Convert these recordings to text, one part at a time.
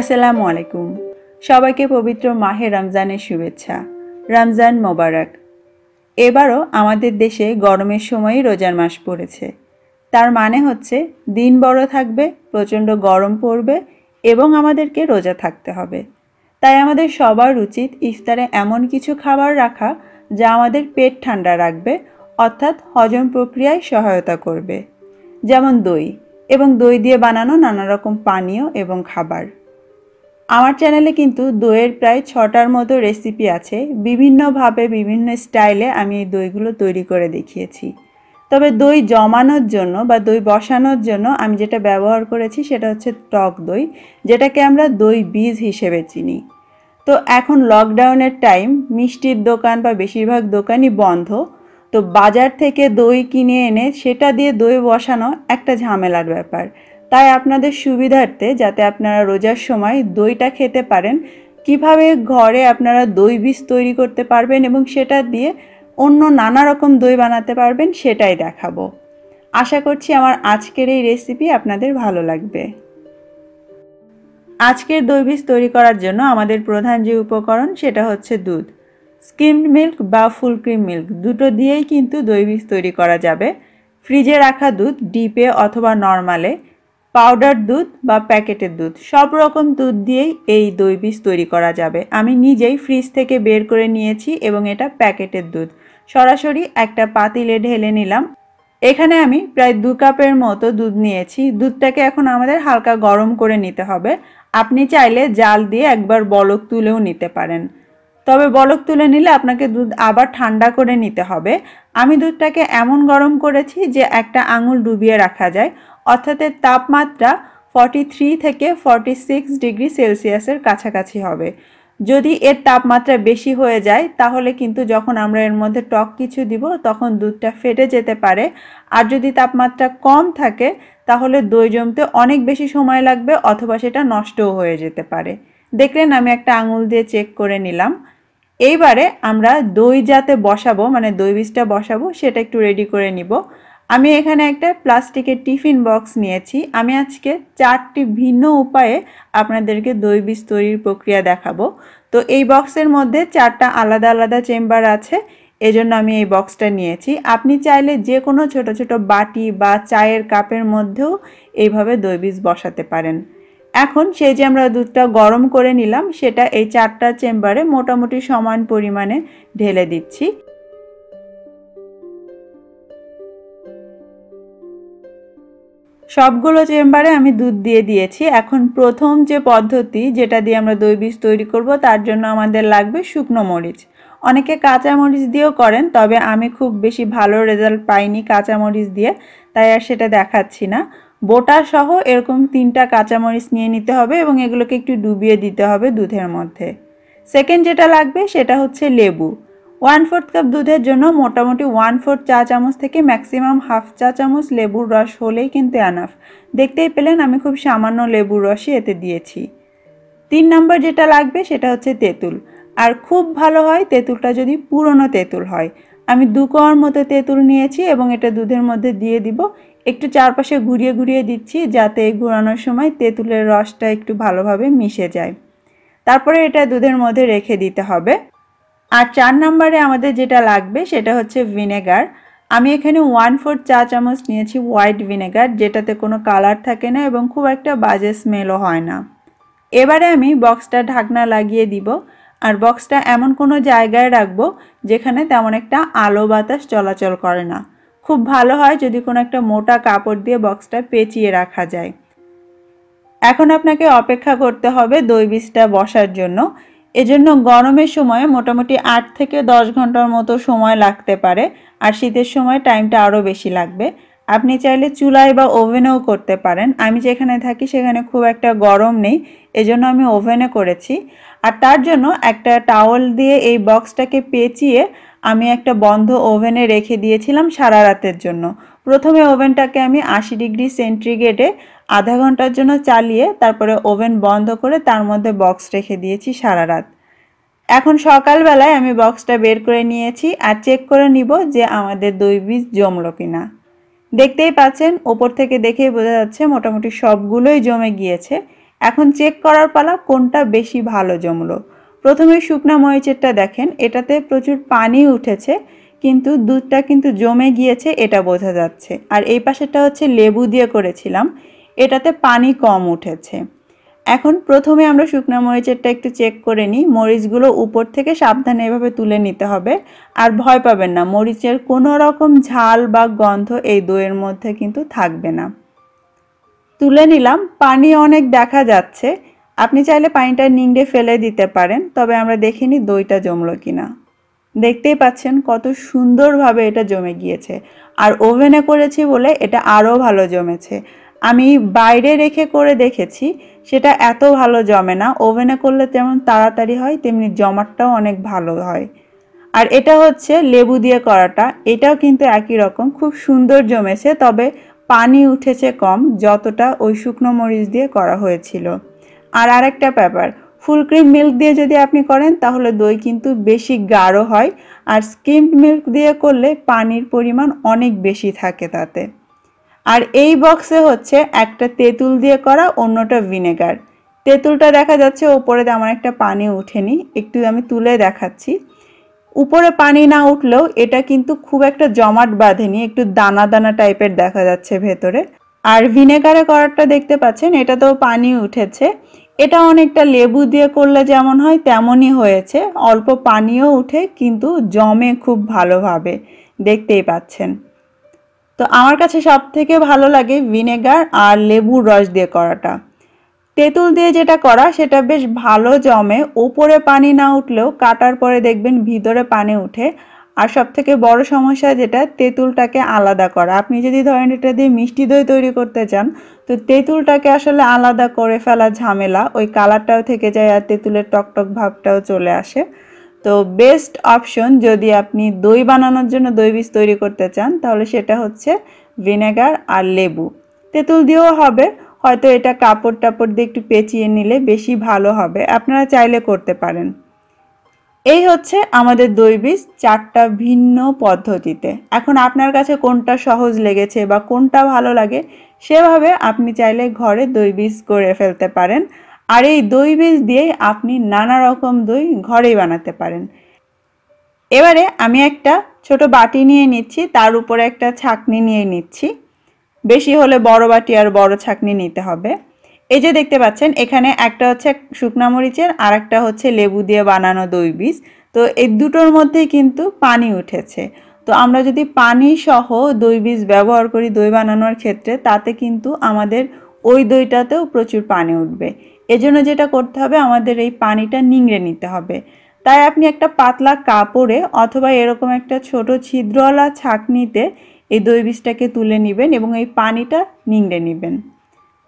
আসসালামু আলাইকুম সবাইকে পবিত্র মাহে রমজানের শুভেচ্ছা রমজান মোবারক এবারও আমাদের দেশে গরমের সময়ই রোজার মাস পড়েছে তার মানে হচ্ছে দিন বড় থাকবে প্রচণ্ড গরম পড়বে এবং আমাদেরকে রোজা থাকতে হবে তাই আমাদের সবার উচিত ইফতারে এমন কিছু খাবার রাখা যা আমাদের পেট ঠান্ডা রাখবে অর্থাৎ হজম প্রক্রিয়ায় সহায়তা করবে যেমন দই এবং দই দিয়ে বানানো নানা রকম পানীয় এবং খাবার আমার চ্যানেলে কিন্তু দইয়ের প্রায় ছটার মতো রেসিপি আছে বিভিন্নভাবে বিভিন্ন স্টাইলে আমি এই দইগুলো তৈরি করে দেখিয়েছি তবে দই জমানোর জন্য বা দই বসানোর জন্য আমি যেটা ব্যবহার করেছি সেটা হচ্ছে টক দই যেটাকে আমরা দই বীজ হিসেবে চিনি তো এখন লকডাউনের টাইম মিষ্টির দোকান বা বেশিরভাগ দোকানই বন্ধ তো বাজার থেকে দই কিনে এনে সেটা দিয়ে দই বসানো একটা ঝামেলার ব্যাপার তাই আপনাদের সুবিধার্থে যাতে আপনারা রোজার সময় দইটা খেতে পারেন কিভাবে ঘরে আপনারা দই বীজ তৈরি করতে পারবেন এবং সেটা দিয়ে অন্য নানা রকম দই বানাতে পারবেন সেটাই দেখাবো আশা করছি আমার আজকের এই রেসিপি আপনাদের ভালো লাগবে আজকের দই বীজ তৈরি করার জন্য আমাদের প্রধান যে উপকরণ সেটা হচ্ছে দুধ স্কিমড মিল্ক বা ফুল ক্রিম মিল্ক দুটো দিয়েই কিন্তু দই বীজ তৈরি করা যাবে ফ্রিজে রাখা দুধ ডিপে অথবা নর্মালে পাউডার দুধ বা প্যাকেটের দুধ সব রকম দুধ দিয়েই এই দই বীজ তৈরি করা যাবে আমি নিজেই ফ্রিজ থেকে বের করে নিয়েছি এবং এটা প্যাকেটের দুধ সরাসরি একটা পাতিলে ঢেলে নিলাম এখানে আমি প্রায় দু কাপের মতো দুধ নিয়েছি দুধটাকে এখন আমাদের হালকা গরম করে নিতে হবে আপনি চাইলে জাল দিয়ে একবার বলক তুলেও নিতে পারেন তবে বলক তুলে নিলে আপনাকে দুধ আবার ঠান্ডা করে নিতে হবে আমি দুধটাকে এমন গরম করেছি যে একটা আঙুল ডুবিয়ে রাখা যায় অর্থাৎ এর তাপমাত্রা ফর্টি থ্রি থেকে ফর্টি সিক্স ডিগ্রি সেলসিয়াসের কাছাকাছি হবে যদি এর তাপমাত্রা বেশি হয়ে যায় তাহলে কিন্তু যখন আমরা এর মধ্যে টক কিছু দিব তখন দুধটা ফেটে যেতে পারে আর যদি তাপমাত্রা কম থাকে তাহলে দই জমতে অনেক বেশি সময় লাগবে অথবা সেটা নষ্টও হয়ে যেতে পারে দেখলেন আমি একটা আঙুল দিয়ে চেক করে নিলাম এইবারে আমরা দই যাতে বসাবো মানে দই বীজটা বসাবো সেটা একটু রেডি করে নিব আমি এখানে একটা প্লাস্টিকের টিফিন বক্স নিয়েছি আমি আজকে চারটি ভিন্ন উপায়ে আপনাদেরকে দই বীজ তৈরির প্রক্রিয়া দেখাবো তো এই বক্সের মধ্যে চারটা আলাদা আলাদা চেম্বার আছে এজন্য আমি এই বক্সটা নিয়েছি আপনি চাইলে যে কোনো ছোট ছোট বাটি বা চায়ের কাপের মধ্যেও এইভাবে দই বীজ বসাতে পারেন এখন সেই যে আমরা দুধটা গরম করে নিলাম সেটা এই চারটা চেম্বারে মোটামুটি সমান পরিমাণে ঢেলে দিচ্ছি সবগুলো চেম্বারে আমি দুধ দিয়ে দিয়েছি এখন প্রথম যে পদ্ধতি যেটা দিয়ে আমরা দই বীজ তৈরি করব তার জন্য আমাদের লাগবে শুকনো মরিচ অনেকে কাঁচা মরিচ দিয়েও করেন তবে আমি খুব বেশি ভালো রেজাল্ট পাইনি কাঁচা মরিচ দিয়ে তাই আর সেটা দেখাচ্ছি না বোটা সহ এরকম তিনটা কাঁচামরিচ নিয়ে নিতে হবে এবং এগুলোকে একটু ডুবিয়ে দিতে হবে দুধের মধ্যে সেকেন্ড যেটা লাগবে সেটা হচ্ছে লেবু ওয়ান ফোর্থ কাপ দুধের জন্য মোটামুটি ওয়ান ফোর্থ চা চামচ থেকে ম্যাক্সিমাম হাফ চা চামচ লেবুর রস হলেই কিন্তু অ্যানাফ দেখতেই পেলেন আমি খুব সামান্য লেবুর রসই এতে দিয়েছি তিন নম্বর যেটা লাগবে সেটা হচ্ছে তেঁতুল আর খুব ভালো হয় তেঁতুলটা যদি পুরনো তেঁতুল হয় আমি দু কোয়ার মতো তেঁতুল নিয়েছি এবং এটা দুধের মধ্যে দিয়ে দিব একটু চারপাশে ঘুরিয়ে ঘুরিয়ে দিচ্ছি যাতে ঘোরানোর সময় তেঁতুলের রসটা একটু ভালোভাবে মিশে যায় তারপরে এটা দুধের মধ্যে রেখে দিতে হবে আর চার নম্বরে আমাদের যেটা লাগবে সেটা হচ্ছে ভিনেগার আমি এখানে ওয়ান ফোর চা চামচ নিয়েছি হোয়াইট ভিনেগার যেটাতে কোনো কালার থাকে না এবং খুব একটা বাজে স্মেলও হয় না এবারে আমি বক্সটা ঢাকনা লাগিয়ে দিব আর বক্সটা এমন কোনো জায়গায় রাখবো যেখানে তেমন একটা আলো বাতাস চলাচল করে না খুব ভালো হয় যদি কোনো একটা মোটা কাপড় দিয়ে বক্সটা পেঁচিয়ে রাখা যায় এখন আপনাকে অপেক্ষা করতে হবে দই বীজটা বসার জন্য এজন্য গরমের সময় মোটামুটি আট থেকে দশ ঘন্টার মতো সময় লাগতে পারে আর শীতের সময় টাইমটা আরও বেশি লাগবে আপনি চাইলে চুলায় বা ওভেনেও করতে পারেন আমি যেখানে থাকি সেখানে খুব একটা গরম নেই এজন্য আমি ওভেনে করেছি আর তার জন্য একটা টাওয়েল দিয়ে এই বক্সটাকে পেঁচিয়ে আমি একটা বন্ধ ওভেনে রেখে দিয়েছিলাম সারা রাতের জন্য প্রথমে ওভেনটাকে আমি আশি ডিগ্রি সেন্টিগ্রেডে আধা ঘন্টার জন্য চালিয়ে তারপরে ওভেন বন্ধ করে তার মধ্যে বক্স রেখে দিয়েছি সারা রাত এখন সকালবেলায় আমি বক্সটা বের করে নিয়েছি আর চেক করে নিব যে আমাদের দই বীজ জমলো কিনা দেখতেই পাচ্ছেন ওপর থেকে দেখেই বোঝা যাচ্ছে মোটামুটি সবগুলোই জমে গিয়েছে এখন চেক করার পালা কোনটা বেশি ভালো জমলো প্রথমে শুকনা ময়েচেরটা দেখেন এটাতে প্রচুর পানি উঠেছে কিন্তু দুধটা কিন্তু জমে গিয়েছে এটা বোঝা যাচ্ছে আর এই পাশেরটা হচ্ছে লেবু দিয়ে করেছিলাম এটাতে পানি কম উঠেছে এখন প্রথমে আমরা শুকনা মরিচেরটা একটু চেক করে নিই মরিচগুলো উপর থেকে সাবধানে এভাবে তুলে নিতে হবে আর ভয় পাবেন না মরিচের কোনো রকম ঝাল বা গন্ধ এই দইয়ের মধ্যে কিন্তু থাকবে না তুলে নিলাম পানি অনেক দেখা যাচ্ছে আপনি চাইলে পানিটা নিংড়ে ফেলে দিতে পারেন তবে আমরা দেখিনি দইটা জমলো কিনা দেখতেই পাচ্ছেন কত সুন্দরভাবে এটা জমে গিয়েছে আর ওভেনে করেছি বলে এটা আরও ভালো জমেছে আমি বাইরে রেখে করে দেখেছি সেটা এত ভালো জমে না ওভেনে করলে যেমন তাড়াতাড়ি হয় তেমনি জমাটটাও অনেক ভালো হয় আর এটা হচ্ছে লেবু দিয়ে করাটা এটাও কিন্তু একই রকম খুব সুন্দর জমেছে তবে পানি উঠেছে কম যতটা ওই শুকনো মরিচ দিয়ে করা হয়েছিল আর আরেকটা ব্যাপার ফুলক্রিম মিল্ক দিয়ে যদি আপনি করেন তাহলে দই কিন্তু বেশি গাঢ় হয় আর স্কিমড মিল্ক দিয়ে করলে পানির পরিমাণ অনেক বেশি থাকে তাতে আর এই বক্সে হচ্ছে একটা তেঁতুল দিয়ে করা অন্যটা ভিনেগার তেঁতুলটা দেখা যাচ্ছে ওপরে তেমন একটা পানি উঠেনি একটু আমি তুলে দেখাচ্ছি উপরে পানি না উঠলেও এটা কিন্তু খুব একটা জমাট বাঁধেনি একটু দানা দানা টাইপের দেখা যাচ্ছে ভেতরে আর ভিনেগারে করারটা দেখতে পাচ্ছেন এটা তো পানি উঠেছে এটা অনেকটা লেবু দিয়ে করলে যেমন হয় তেমনই হয়েছে অল্প পানিও উঠে কিন্তু জমে খুব ভালোভাবে দেখতেই পাচ্ছেন তো আমার কাছে সব থেকে ভালো লাগে ভিনেগার আর লেবুর রস দিয়ে করাটা তেঁতুল দিয়ে যেটা করা সেটা বেশ ভালো জমে ওপরে পানি না উঠলেও কাটার পরে দেখবেন ভিতরে পানি উঠে আর সব থেকে বড় সমস্যা যেটা তেঁতুলটাকে আলাদা করা আপনি যদি ধরেন এটা দিয়ে মিষ্টি দই তৈরি করতে চান তো তেঁতুলটাকে আসলে আলাদা করে ফেলা ঝামেলা ওই কালারটাও থেকে যায় আর তেঁতুলের টকটক ভাবটাও চলে আসে তো বেস্ট অপশন যদি আপনি দই বানানোর জন্য দই বীজ তৈরি করতে চান তাহলে সেটা হচ্ছে ভিনেগার আর লেবু তেঁতুল দিয়েও হবে হয়তো এটা কাপড় টাপড় দিয়ে একটু পেঁচিয়ে নিলে বেশি ভালো হবে আপনারা চাইলে করতে পারেন এই হচ্ছে আমাদের দই বীজ চারটা ভিন্ন পদ্ধতিতে এখন আপনার কাছে কোনটা সহজ লেগেছে বা কোনটা ভালো লাগে সেভাবে আপনি চাইলে ঘরে দই বীজ করে ফেলতে পারেন আর এই দই বীজ দিয়ে আপনি নানা রকম দই ঘরেই বানাতে পারেন এবারে আমি একটা ছোট বাটি নিয়ে নিচ্ছি তার উপরে একটা ছাকনি নিয়ে নিচ্ছি বেশি হলে বড় বাটি আর বড় ছাকনি নিতে হবে এই যে দেখতে পাচ্ছেন এখানে একটা হচ্ছে শুকনা মরিচের আর একটা হচ্ছে লেবু দিয়ে বানানো দই বীজ তো এই দুটোর মধ্যে কিন্তু পানি উঠেছে তো আমরা যদি পানি সহ দই বীজ ব্যবহার করি দই বানানোর ক্ষেত্রে তাতে কিন্তু আমাদের ওই দইটাতেও প্রচুর পানি উঠবে এজন্য যেটা করতে হবে আমাদের এই পানিটা নিংড়ে নিতে হবে তাই আপনি একটা পাতলা কাপড়ে অথবা এরকম একটা ছোট ছিদ্রওয়ালা ছাঁকনিতে এই দই বীজটাকে তুলে নেবেন এবং এই পানিটা নিংড়ে নেবেন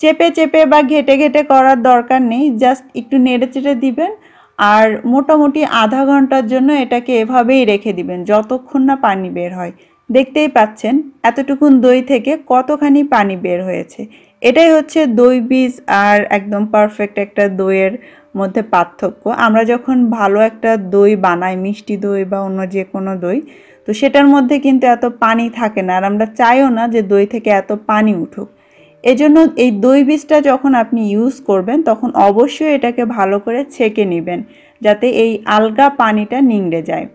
চেপে চেপে বা ঘেটে ঘেটে করার দরকার নেই জাস্ট একটু নেড়ে চেড়ে দিবেন আর মোটামুটি আধা ঘন্টার জন্য এটাকে এভাবেই রেখে দিবেন যতক্ষণ না পানি বের হয় দেখতেই পাচ্ছেন এতটুকুন দই থেকে কতখানি পানি বের হয়েছে এটাই হচ্ছে দই বীজ আর একদম পারফেক্ট একটা দইয়ের মধ্যে পার্থক্য আমরা যখন ভালো একটা দই বানাই মিষ্টি দই বা অন্য যে কোনো দই তো সেটার মধ্যে কিন্তু এত পানি থাকে না আর আমরা চাইও না যে দই থেকে এত পানি উঠুক এজন্য এই দই বীজটা যখন আপনি ইউজ করবেন তখন অবশ্যই এটাকে ভালো করে ছেঁকে নেবেন যাতে এই আলগা পানিটা নিংড়ে যায়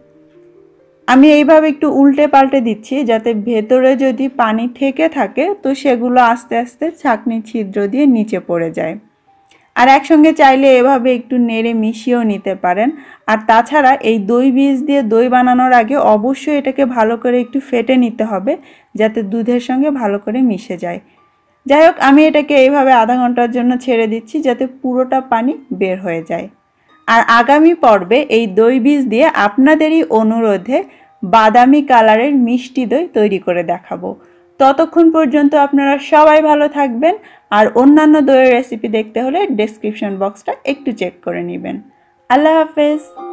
আমি এইভাবে একটু উল্টে পাল্টে দিচ্ছি যাতে ভেতরে যদি পানি থেকে থাকে তো সেগুলো আস্তে আস্তে ছাকনি ছিদ্র দিয়ে নিচে পড়ে যায় আর একসঙ্গে চাইলে এভাবে একটু নেড়ে মিশিয়েও নিতে পারেন আর তাছাড়া এই দই বীজ দিয়ে দই বানানোর আগে অবশ্যই এটাকে ভালো করে একটু ফেটে নিতে হবে যাতে দুধের সঙ্গে ভালো করে মিশে যায় যাই হোক আমি এটাকে এইভাবে আধা ঘন্টার জন্য ছেড়ে দিচ্ছি যাতে পুরোটা পানি বের হয়ে যায় আর আগামী পর্বে এই দই বীজ দিয়ে আপনাদেরই অনুরোধে বাদামি কালারের মিষ্টি দই তৈরি করে দেখাবো ততক্ষণ পর্যন্ত আপনারা সবাই ভালো থাকবেন আর অন্যান্য দইয়ের রেসিপি দেখতে হলে ডেসক্রিপশন বক্সটা একটু চেক করে নেবেন আল্লাহ হাফেজ